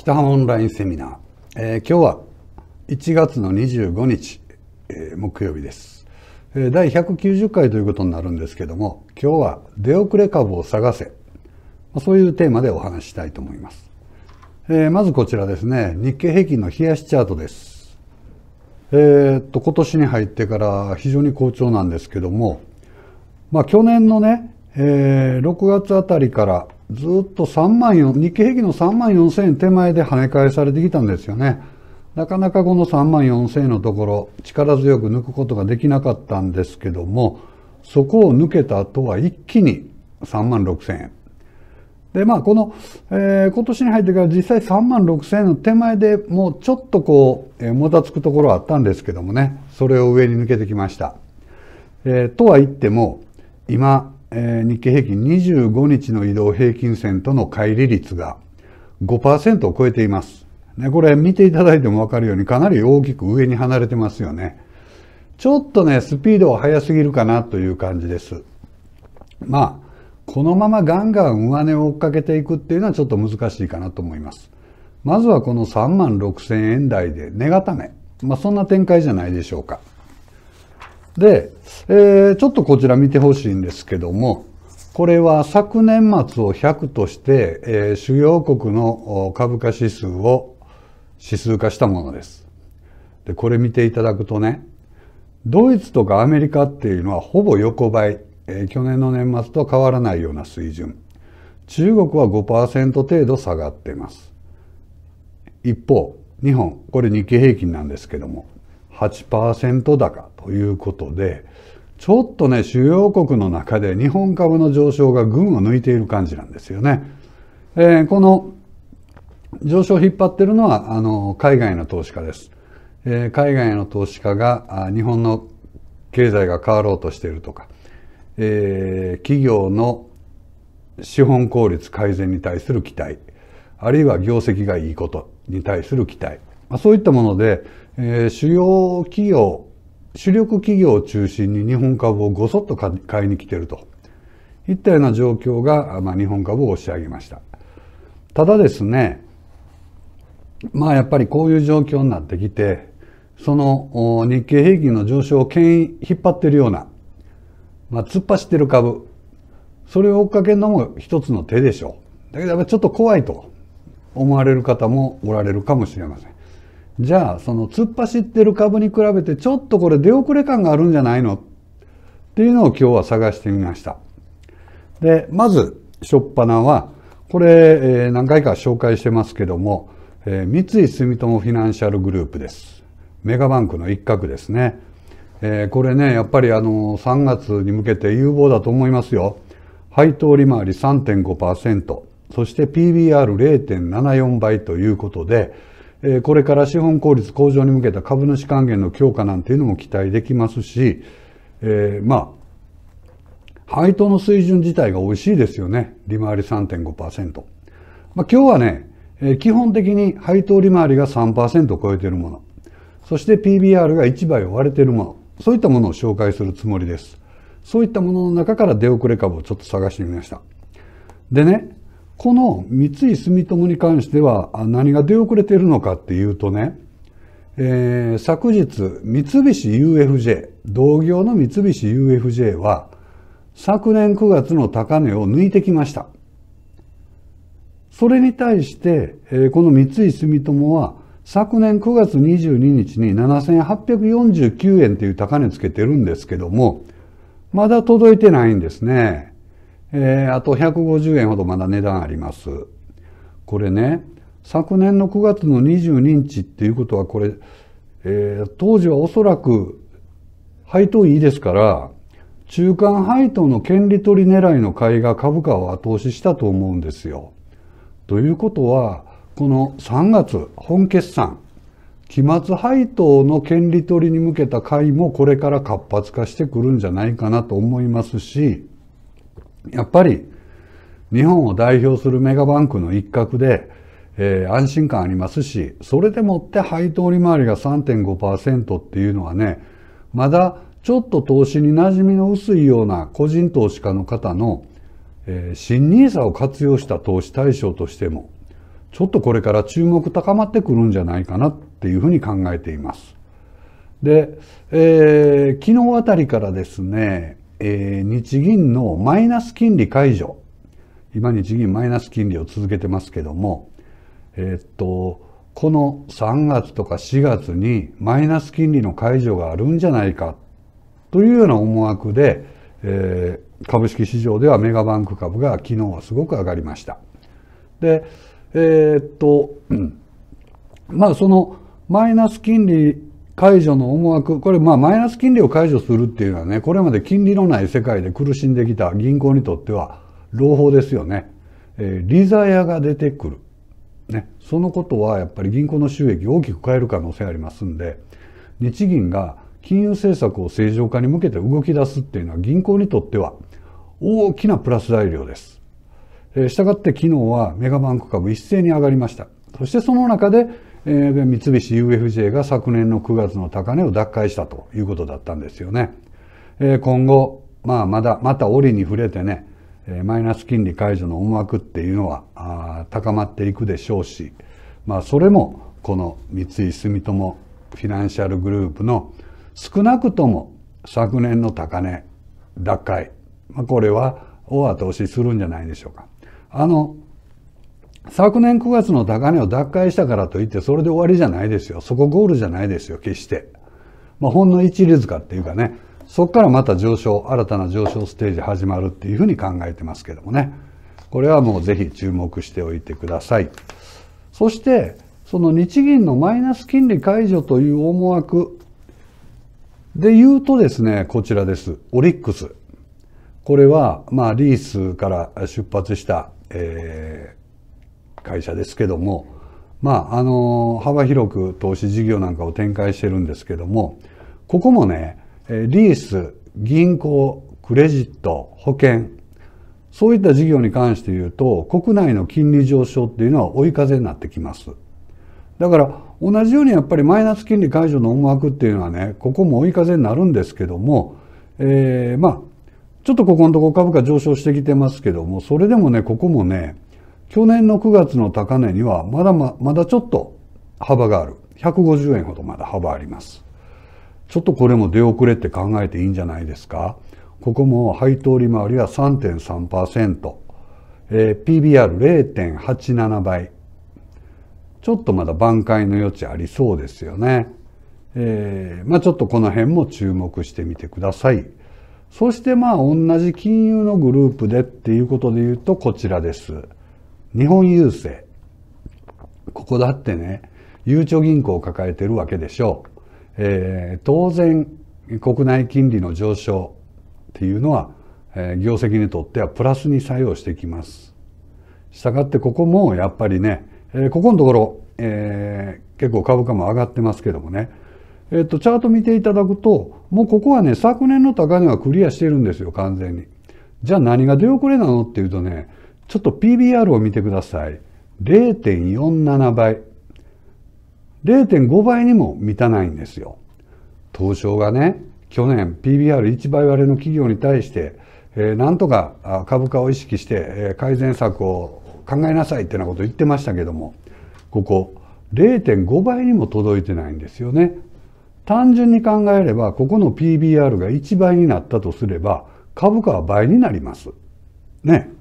北浜オンラインセミナー、えー、今日は1月の25日、えー、木曜日です、えー、第190回ということになるんですけども今日は出遅れ株を探せ、まあ、そういうテーマでお話したいと思います、えー、まずこちらですね日経平均の冷やしチャートですえー、っと今年に入ってから非常に好調なんですけどもまあ去年のね、えー、6月あたりからずっと3万4、日経平均の3万4000円手前で跳ね返されてきたんですよね。なかなかこの3万4000円のところ、力強く抜くことができなかったんですけども、そこを抜けた後は一気に3万6000円。で、まあ、この、えー、今年に入ってから実際3万6000円の手前でもうちょっとこう、えー、もたつくところはあったんですけどもね、それを上に抜けてきました。えー、とは言っても、今、えー、日経平均25日の移動平均線との乖離率が5%を超えています。ね、これ見ていただいてもわかるようにかなり大きく上に離れてますよね。ちょっとね、スピードは速すぎるかなという感じです。まあ、このままガンガン上値を追っかけていくっていうのはちょっと難しいかなと思います。まずはこの3万6000円台で値固め。まあ、そんな展開じゃないでしょうか。で、えー、ちょっとこちら見てほしいんですけども、これは昨年末を100として、えー、主要国の株価指数を指数化したものです。で、これ見ていただくとね、ドイツとかアメリカっていうのはほぼ横ばい、えー、去年の年末と変わらないような水準。中国は5%程度下がっています。一方、日本、これ日経平均なんですけども、8%高ということで、ちょっとね、主要国の中で日本株の上昇が群を抜いている感じなんですよね。えー、この上昇を引っ張ってるのは、あの、海外の投資家です。えー、海外の投資家が日本の経済が変わろうとしているとか、えー、企業の資本効率改善に対する期待、あるいは業績がいいことに対する期待、まあ、そういったもので、えー、主要企業主力企業を中心に日本株をごそっと買いに来ているといったような状況が、まあ、日本株を押し上げましたただですねまあやっぱりこういう状況になってきてその日経平均の上昇を牽引引っ張ってるような、まあ、突っ走ってる株それを追っかけるのも一つの手でしょうだけどやっぱりちょっと怖いと思われる方もおられるかもしれませんじゃあその突っ走ってる株に比べてちょっとこれ出遅れ感があるんじゃないのっていうのを今日は探してみました。で、まず、初っぱなは、これ、え何回か紹介してますけども、え三井住友フィナンシャルグループです。メガバンクの一角ですね。えこれね、やっぱりあの、3月に向けて有望だと思いますよ。配当利回り3.5%、そして PBR0.74 倍ということで、これから資本効率向上に向けた株主還元の強化なんていうのも期待できますし、えー、まあ、配当の水準自体が美味しいですよね。利回り3.5%。まあ、今日はね、基本的に配当利回りが3%を超えているもの、そして PBR が1倍を割れているもの、そういったものを紹介するつもりです。そういったものの中から出遅れ株をちょっと探してみました。でね、この三井住友に関しては何が出遅れているのかっていうとね、えー、昨日三菱 UFJ 同業の三菱 UFJ は昨年9月の高値を抜いてきましたそれに対して、えー、この三井住友は昨年9月22日に7849円という高値つけてるんですけどもまだ届いてないんですねえー、あと150円ほどまだ値段あります。これね、昨年の9月の22日っていうことはこれ、えー、当時はおそらく配当いいですから、中間配当の権利取り狙いの買いが株価を後押ししたと思うんですよ。ということは、この3月本決算、期末配当の権利取りに向けた会もこれから活発化してくるんじゃないかなと思いますし、やっぱり日本を代表するメガバンクの一角で、えー、安心感ありますし、それでもって配当利回りが3.5%っていうのはね、まだちょっと投資に馴染みの薄いような個人投資家の方の、えー、新ニーサを活用した投資対象としても、ちょっとこれから注目高まってくるんじゃないかなっていうふうに考えています。で、えー、昨日あたりからですね、えー、日銀のマイナス金利解除今日銀マイナス金利を続けてますけどもえー、っとこの3月とか4月にマイナス金利の解除があるんじゃないかというような思惑で、えー、株式市場ではメガバンク株が昨日はすごく上がりました。でえー、っとまあそのマイナス金利解除の思惑、これ、まあ、マイナス金利を解除するっていうのはね、これまで金利のない世界で苦しんできた銀行にとっては、朗報ですよね。えー、利ザヤが出てくる。ね、そのことはやっぱり銀行の収益を大きく変える可能性ありますんで、日銀が金融政策を正常化に向けて動き出すっていうのは銀行にとっては大きなプラス材料です。えー、したがって昨日はメガバンク株一斉に上がりました。そしてその中で三菱 UFJ が昨年の9月の高値を奪回したということだったんですよね。今後、まあ、まだまた折に触れてね、マイナス金利解除の思惑っていうのは高まっていくでしょうし、まあ、それもこの三井住友フィナンシャルグループの少なくとも昨年の高値奪回、まあ、これは大後押しするんじゃないでしょうか。あの昨年9月の高値を奪回したからといって、それで終わりじゃないですよ。そこゴールじゃないですよ、決して。まあ、ほんの一律かっていうかね、そこからまた上昇、新たな上昇ステージ始まるっていうふうに考えてますけどもね。これはもうぜひ注目しておいてください。そして、その日銀のマイナス金利解除という思惑で言うとですね、こちらです。オリックス。これは、まあ、リースから出発した、えー、会社ですけども、まあ、あの幅広く投資事業なんかを展開してるんですけどもここもねリース銀行クレジット保険そういった事業に関して言うと国内の金利上昇っていうのは追い風になってきますだから同じようにやっぱりマイナス金利解除の思惑っていうのはねここも追い風になるんですけども、えー、まあちょっとここのとこ株価上昇してきてますけどもそれでもねここもね去年の9月の高値にはまだままだちょっと幅がある。150円ほどまだ幅あります。ちょっとこれも出遅れって考えていいんじゃないですか。ここも配当利回りは3.3%、えー、PBR0.87 倍。ちょっとまだ挽回の余地ありそうですよね。えー、まあちょっとこの辺も注目してみてください。そしてまあ同じ金融のグループでっていうことで言うとこちらです。日本郵政。ここだってね、ゆうちょ銀行を抱えてるわけでしょう。えー、当然、国内金利の上昇っていうのは、えー、業績にとってはプラスに作用してきます。したがってここもやっぱりね、えー、ここのところ、えー、結構株価も上がってますけどもね、えっと、チャート見ていただくと、もうここはね、昨年の高値はクリアしてるんですよ、完全に。じゃあ何が出遅れなのっていうとね、ちょっと PBR を見てください。0.47倍。0.5倍にも満たないんですよ。東証がね、去年 PBR1 倍割れの企業に対して、えー、なんとか株価を意識して、え改善策を考えなさいってなこと言ってましたけども、ここ0.5倍にも届いてないんですよね。単純に考えれば、ここの PBR が1倍になったとすれば、株価は倍になります。ね。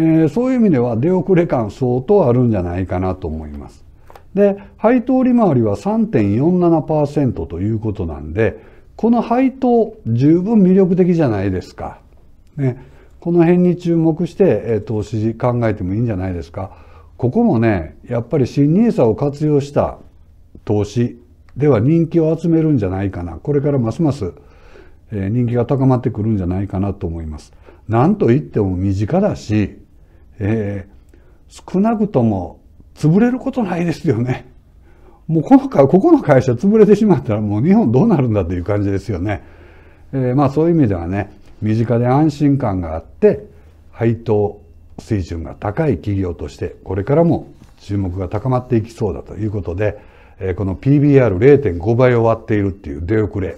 えー、そういう意味では出遅れ感相当あるんじゃないかなと思います。で、配当利回りは3.47%ということなんで、この配当十分魅力的じゃないですか。ね、この辺に注目して、えー、投資考えてもいいんじゃないですか。ここもね、やっぱり新 nisa を活用した投資では人気を集めるんじゃないかな。これからますます、えー、人気が高まってくるんじゃないかなと思います。なんと言っても身近だし、えー、少なくとも潰れることないですよね。もうこのか、ここの会社潰れてしまったらもう日本どうなるんだという感じですよね。えー、まあそういう意味ではね、身近で安心感があって、配当水準が高い企業として、これからも注目が高まっていきそうだということで、えー、この PBR0.5 倍を割っているっていう出遅れ、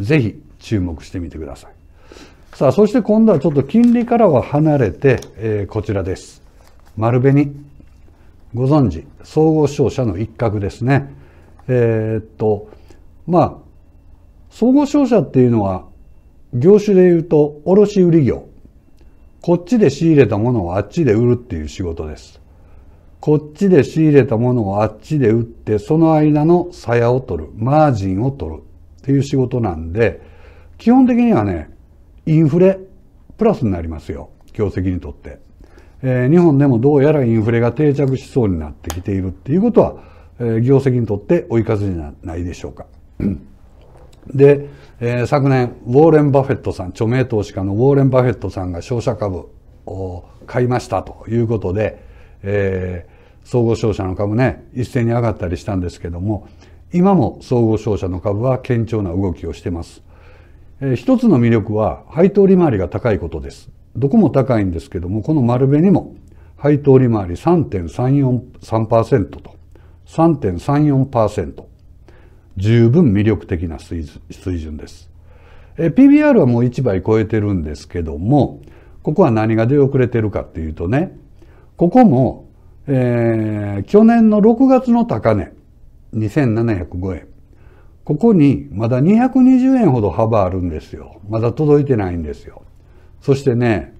ぜひ注目してみてください。さあ、そして今度はちょっと金利からは離れて、えー、こちらです。丸紅。ご存知、総合商社の一角ですね。えー、っと、まあ、総合商社っていうのは、業種で言うと、卸売業。こっちで仕入れたものをあっちで売るっていう仕事です。こっちで仕入れたものをあっちで売って、その間の鞘を取る、マージンを取るっていう仕事なんで、基本的にはね、インフレプラスになりますよ業績にとって、えー、日本でもどうやらインフレが定着しそうになってきているっていうことは、えー、業績にとって追い風じゃないでしょうかで、えー、昨年ウォーレン・バフェットさん著名投資家のウォーレン・バフェットさんが商社株を買いましたということで、えー、総合商社の株ね一斉に上がったりしたんですけども今も総合商社の株は堅調な動きをしてます一つの魅力は配当利回りが高いことです。どこも高いんですけども、この丸紅にも配当利回り3.343%と3.34%。十分魅力的な水準です。PBR はもう1倍超えてるんですけども、ここは何が出遅れてるかっていうとね、ここも、えー、去年の6月の高値、2705円。ここにまだ220円ほど幅あるんですよ。まだ届いてないんですよ。そしてね、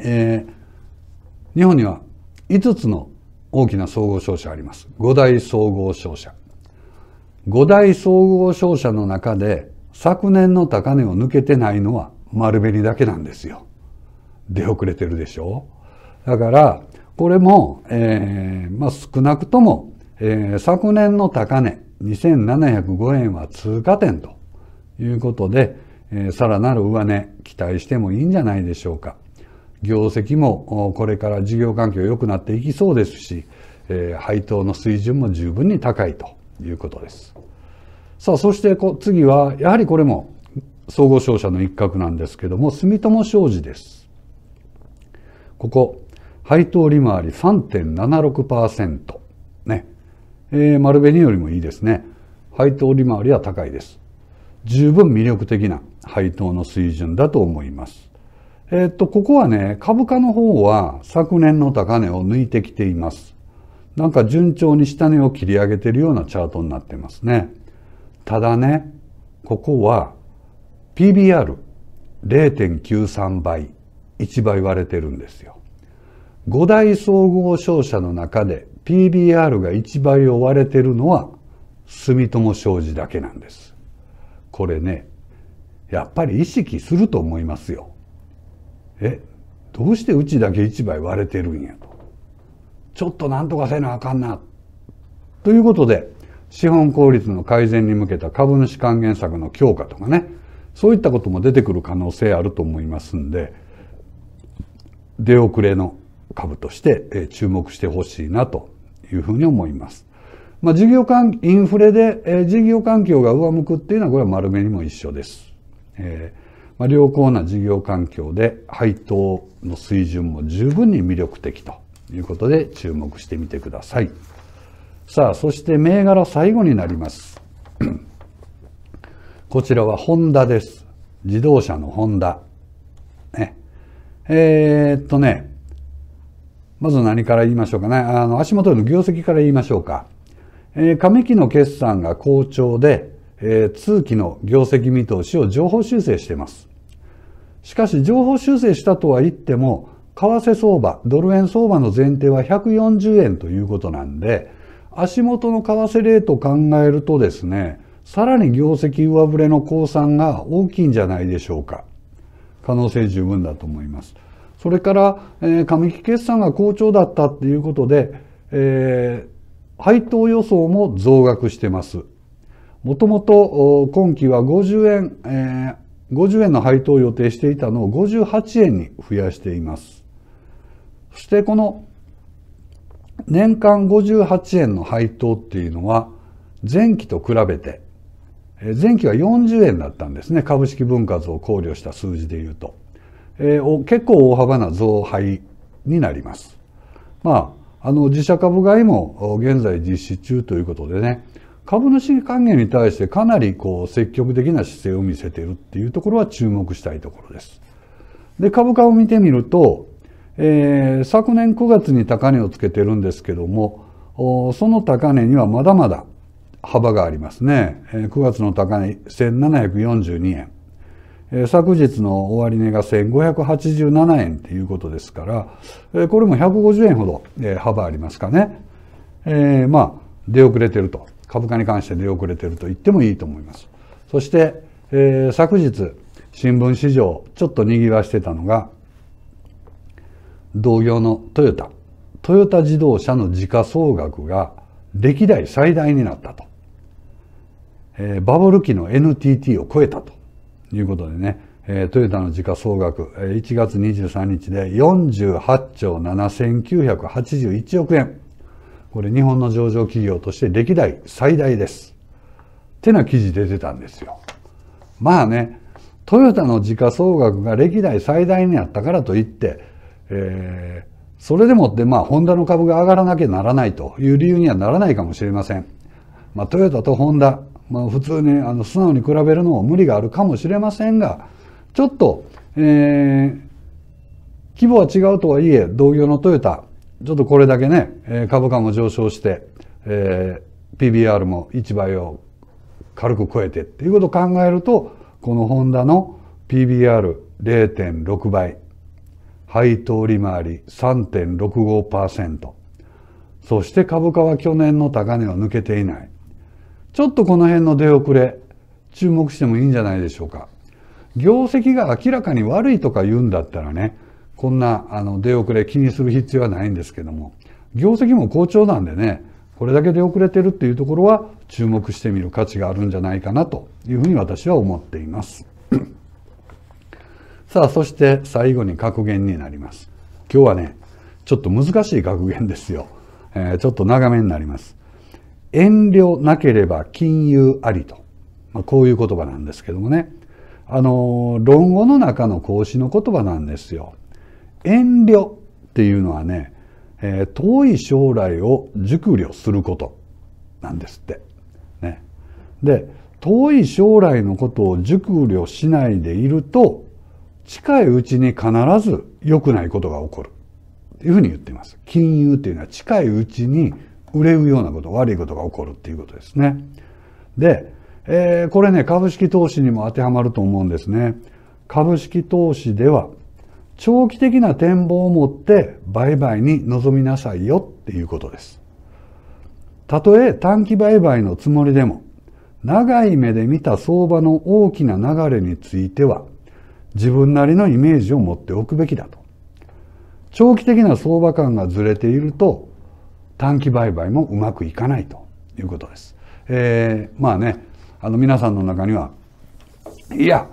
えー、日本には5つの大きな総合商社あります。5大総合商社。5大総合商社の中で昨年の高値を抜けてないのは丸紅だけなんですよ。出遅れてるでしょだから、これも、えー、まあ、少なくとも、えー、昨年の高値、2705円は通過点ということで、えさらなる上値期待してもいいんじゃないでしょうか。業績もこれから事業環境良くなっていきそうですし、え配当の水準も十分に高いということです。さあ、そして次は、やはりこれも総合商社の一角なんですけども、住友商事です。ここ、配当利回り3.76%。ね。えー、丸紅よりもいいですね。配当利回りは高いです。十分魅力的な配当の水準だと思います。えー、っと、ここはね、株価の方は昨年の高値を抜いてきています。なんか順調に下値を切り上げているようなチャートになってますね。ただね、ここは PBR0.93 倍、1倍割れてるんですよ。5大総合商社の中で PBR が1倍追われてるのは住友商事だけなんです。これね、やっぱり意識すると思いますよ。え、どうしてうちだけ1倍割れてるんやと。ちょっとなんとかせなあかんな。ということで、資本効率の改善に向けた株主還元策の強化とかね、そういったことも出てくる可能性あると思いますんで、出遅れの株として注目してほしいなというふうに思います。まあ、事業環、インフレで、え事業環境が上向くっていうのはこれは丸めにも一緒です。えー、まあ、良好な事業環境で配当の水準も十分に魅力的ということで注目してみてください。さあ、そして銘柄最後になります。こちらはホンダです。自動車のホンダ。ね。えー、っとね、まず何から言いましょうかね。あの、足元の業績から言いましょうか。えー、上期の決算が好調で、えー、通期の業績見通しを情報修正しています。しかし、情報修正したとは言っても、為替相場、ドル円相場の前提は140円ということなんで、足元の為替レートを考えるとですね、さらに業績上振れの降参が大きいんじゃないでしょうか。可能性十分だと思います。それから、えー、上期決算が好調だったっていうことで、えー、配当予想も増額してます。もともと今期は50円、えー、50円の配当を予定していたのを58円に増やしています。そしてこの年間58円の配当っていうのは前期と比べて前期は40円だったんですね株式分割を考慮した数字でいうと。えー、結構大幅な増配になります。まあ、あの自社株買いも現在実施中ということでね、株主還元に対してかなりこう積極的な姿勢を見せているっていうところは注目したいところです。で、株価を見てみると、えー、昨年9月に高値をつけてるんですけども、その高値にはまだまだ幅がありますね。9月の高値1742円。昨日の終値が1587円ということですから、これも150円ほど幅ありますかね。えー、まあ、出遅れてると。株価に関して出遅れてると言ってもいいと思います。そして、えー、昨日、新聞市場、ちょっと賑わしてたのが、同業のトヨタ。トヨタ自動車の時価総額が歴代最大になったと。えー、バブル期の NTT を超えたと。いうことでね、えー、トヨタの時価総額、え1月23日で48兆7981億円。これ日本の上場企業として歴代最大です。ってな記事出てたんですよ。まあね、トヨタの時価総額が歴代最大になったからといって、えー、それでもって、まあ、ホンダの株が上がらなきゃならないという理由にはならないかもしれません。まあ、トヨタとホンダ、まあ、普通にあの素直に比べるのも無理があるかもしれませんがちょっと、えー、規模は違うとはいえ同業のトヨタちょっとこれだけね株価も上昇して、えー、PBR も1倍を軽く超えてっていうことを考えるとこのホンダの PBR0.6 倍配当利回り3.65%そして株価は去年の高値を抜けていないちょっとこの辺の出遅れ注目してもいいんじゃないでしょうか業績が明らかに悪いとか言うんだったらねこんなあの出遅れ気にする必要はないんですけども業績も好調なんでねこれだけ出遅れてるっていうところは注目してみる価値があるんじゃないかなというふうに私は思っています さあそして最後に格言になります今日はねちょっと難しい格言ですよ、えー、ちょっと長めになります遠慮なければ金融ありと、まあ、こういう言葉なんですけどもねあの論語の中の孔子の言葉なんですよ。遠慮っていうのはね、えー、遠い将来を熟慮することなんですって。ね、で遠い将来のことを熟慮しないでいると近いうちに必ず良くないことが起こるというふうに言っています。金融っていうのは近いうちに憂うようなこと悪いことが起こるっていうことですね。で、えー、これね株式投資にも当てはまると思うんですね。株式投資では長期的な展望を持って売買に臨みなさいよっていうことです。たとえ短期売買のつもりでも長い目で見た相場の大きな流れについては自分なりのイメージを持っておくべきだと。長期的な相場感がずれていると短期売買もうまくいかないということです。えー、まあねあの皆さんの中にはいや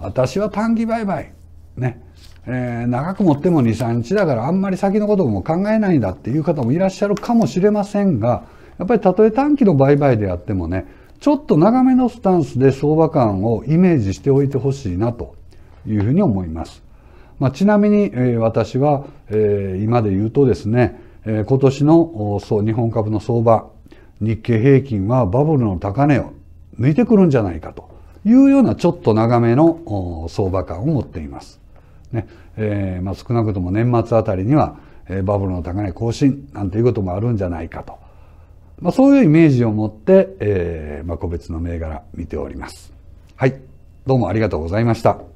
私は短期売買ねえー、長く持っても23日だからあんまり先のことも考えないんだっていう方もいらっしゃるかもしれませんがやっぱりたとえ短期の売買であってもねちょっと長めのスタンスで相場感をイメージしておいてほしいなというふうに思います。まあ、ちなみに、えー、私は、えー、今で言うとですね、え今年の日本株の相場日経平均はバブルの高値を抜いてくるんじゃないかというようなちょっと長めの相場感を持っています。ねえー、まあ、少なくとも年末あたりには、えバブルの高値更新なんていうこともあるんじゃないかと、まあ、そういうイメージを持って、えー、まあ、個別の銘柄見ております。はい、どうもありがとうございました。